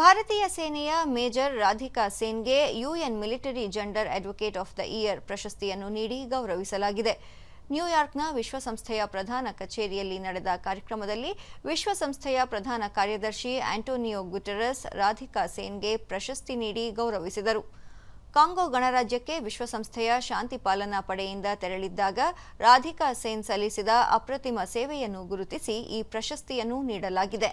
ಭಾರತೀಯ ಸೇನೆಯ ಮೇಜರ್ ರಾಧಿಕಾ ಸೇನ್ಗೆ UN military gender advocate of the year ಪ್ರಶಸ್ತಿಯನ್ನು ನೀಡಿ ಗೌರವಿಸಲಾಗಿದೆ ನ್ಯೂಯಾರ್ಕ್ನ ವಿಶ್ವಸಂಸ್ಥೆಯ ಪ್ರಧಾನ ಕಚೇರಿಯಲ್ಲಿ ನಡೆದ ಕಾರ್ಯಕ್ರಮದಲ್ಲಿ ವಿಶ್ವಸಂಸ್ಥೆಯ ಪ್ರಧಾನ ಕಾರ್ಯದರ್ಶಿ ಆಂಟೋನಿಯೋ ಗುಟೆರಸ್ ರಾಧಿಕಾ ಸೇನ್ಗೆ ಪ್ರಶಸ್ತಿ ನೀಡಿ ಗೌರವಿಸಿದರು ಕಾಂಗೊ ಗಣರಾಜ್ಯಕ್ಕೆ ವಿಶ್ವಸಂಸ್ಥೆಯ ಶಾಂತಿ ಪಾಲನಾ ಪಡೆಯಿಂದ ತೆರಳಿದ್ದಾಗ ರಾಧಿಕಾ ಸೇನ್ ಸಲ್ಲಿಸಿದ ಅಪ್ರತಿಮ ಸೇವೆಯನ್ನು ಗುರುತಿಸಿ ಈ ಪ್ರಶಸ್ತಿಯನ್ನು ನೀಡಲಾಗಿದೆ